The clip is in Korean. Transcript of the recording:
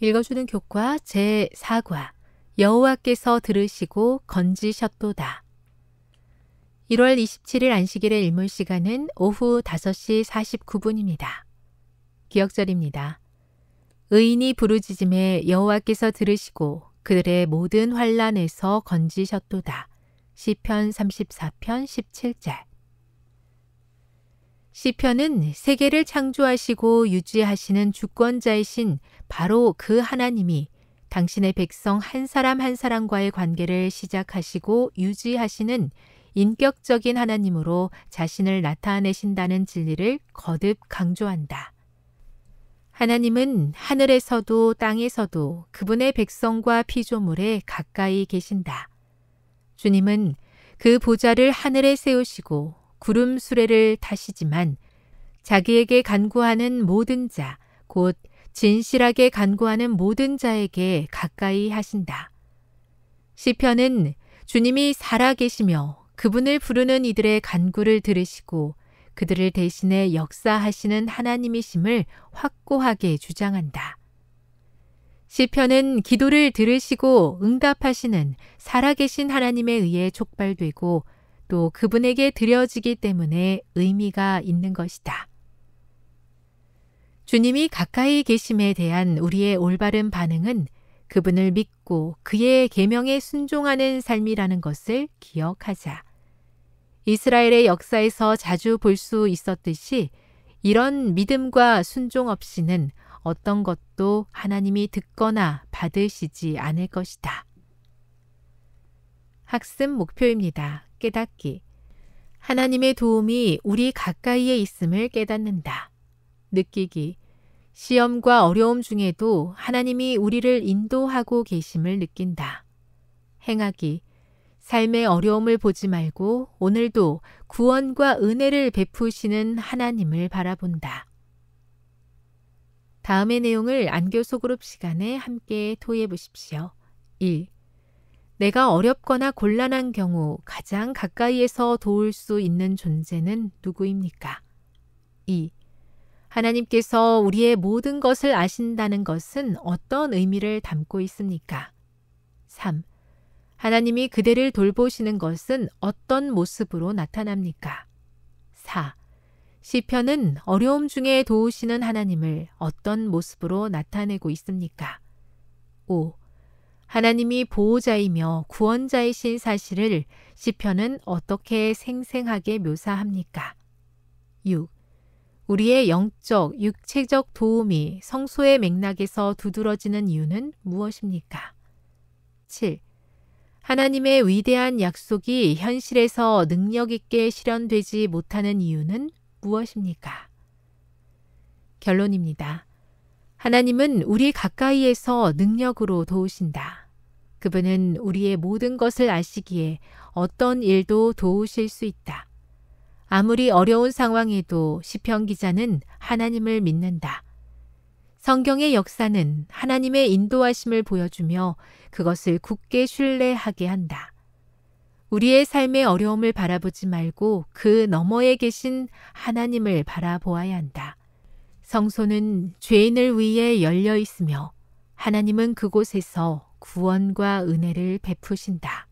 읽어주는 교과 제4과 여호와께서 들으시고 건지셨도다. 1월 27일 안식일의 일몰 시간은 오후 5시 49분입니다. 기억절입니다. 의인이 부르짖음에 여호와께서 들으시고 그들의 모든 환란에서 건지셨도다. 시편 34편 17절 시편은 세계를 창조하시고 유지하시는 주권자이신 바로 그 하나님이 당신의 백성 한 사람 한 사람과의 관계를 시작하시고 유지하시는 인격적인 하나님으로 자신을 나타내신다는 진리를 거듭 강조한다. 하나님은 하늘에서도 땅에서도 그분의 백성과 피조물에 가까이 계신다. 주님은 그 보좌를 하늘에 세우시고 구름 수레를 타시지만 자기에게 간구하는 모든 자, 곧 진실하게 간구하는 모든 자에게 가까이 하신다. 시편은 주님이 살아계시며 그분을 부르는 이들의 간구를 들으시고 그들을 대신해 역사하시는 하나님이심을 확고하게 주장한다. 시편은 기도를 들으시고 응답하시는 살아계신 하나님에 의해 촉발되고 또 그분에게 드려지기 때문에 의미가 있는 것이다. 주님이 가까이 계심에 대한 우리의 올바른 반응은 그분을 믿고 그의 계명에 순종하는 삶이라는 것을 기억하자. 이스라엘의 역사에서 자주 볼 수 있었듯이 이런 믿음과 순종 없이는 어떤 것도 하나님이 듣거나 받으시지 않을 것이다. 학습 목표입니다. 깨닫기. 하나님의 도움이 우리 가까이에 있음을 깨닫는다. 느끼기. 시험과 어려움 중에도 하나님이 우리를 인도하고 계심을 느낀다. 행하기. 삶의 어려움을 보지 말고 오늘도 구원과 은혜를 베푸시는 하나님을 바라본다. 다음의 내용을 안교 소그룹 시간에 함께 토해 보십시오. 1. 내가 어렵거나 곤란한 경우 가장 가까이에서 도울 수 있는 존재는 누구입니까? 2. 하나님께서 우리의 모든 것을 아신다는 것은 어떤 의미를 담고 있습니까? 3. 하나님이 그대를 돌보시는 것은 어떤 모습으로 나타납니까? 4. 시편은 어려움 중에 도우시는 하나님을 어떤 모습으로 나타내고 있습니까? 5. 하나님이 보호자이며 구원자이신 사실을 시편은 어떻게 생생하게 묘사합니까? 6. 우리의 영적, 육체적 도움이 성소의 맥락에서 두드러지는 이유는 무엇입니까? 7. 하나님의 위대한 약속이 현실에서 능력 있게 실현되지 못하는 이유는 무엇입니까? 결론입니다. 하나님은 우리 가까이에서 능력으로 도우신다. 그분은 우리의 모든 것을 아시기에 어떤 일도 도우실 수 있다. 아무리 어려운 상황에도 시편 기자는 하나님을 믿는다. 성경의 역사는 하나님의 인도하심을 보여주며 그것을 굳게 신뢰하게 한다. 우리의 삶의 어려움을 바라보지 말고 그 너머에 계신 하나님을 바라보아야 한다. 성소는 죄인을 위해 열려 있으며 하나님은 그곳에서 구원과 은혜를 베푸신다.